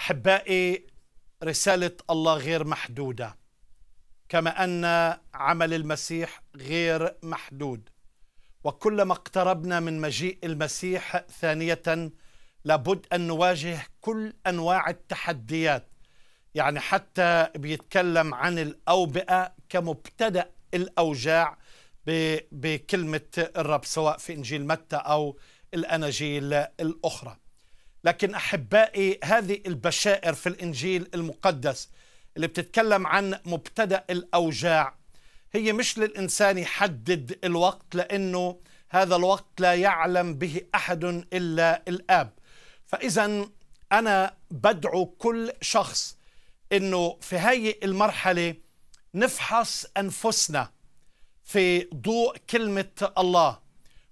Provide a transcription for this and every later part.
احبائي رساله الله غير محدوده كما ان عمل المسيح غير محدود وكلما اقتربنا من مجيء المسيح ثانيه لابد ان نواجه كل انواع التحديات يعني حتى بيتكلم عن الاوبئه كمبتدا الاوجاع بكلمه الرب سواء في انجيل متى او الاناجيل الاخرى لكن أحبائي هذه البشائر في الإنجيل المقدس اللي بتتكلم عن مبتدأ الأوجاع هي مش للإنسان يحدد الوقت لأنه هذا الوقت لا يعلم به أحد إلا الآب فإذا أنا بدعو كل شخص أنه في هاي المرحلة نفحص أنفسنا في ضوء كلمة الله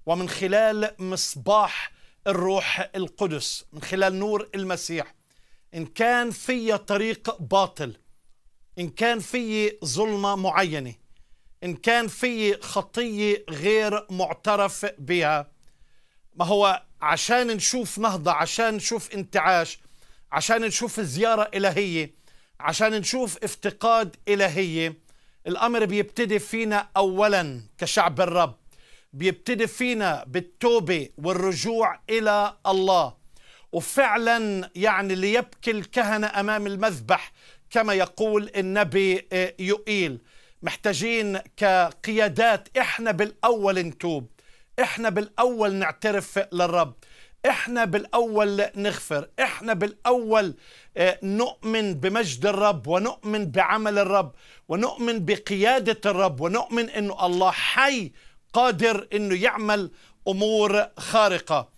ومن خلال مصباح الروح القدس من خلال نور المسيح إن كان في طريق باطل إن كان في ظلمة معينة إن كان في خطية غير معترف بها ما هو عشان نشوف نهضة عشان نشوف انتعاش عشان نشوف زيارة إلهية عشان نشوف افتقاد إلهية الأمر بيبتدي فينا أولا كشعب الرب بيبتدي فينا بالتوبة والرجوع إلى الله وفعلا يعني ليبكي الكهنة أمام المذبح كما يقول النبي آه، يؤيل محتاجين كقيادات إحنا بالأول نتوب إحنا بالأول نعترف للرب إحنا بالأول نغفر إحنا بالأول آه، نؤمن بمجد الرب ونؤمن بعمل الرب ونؤمن بقيادة الرب ونؤمن أنه الله حي قادر انه يعمل امور خارقه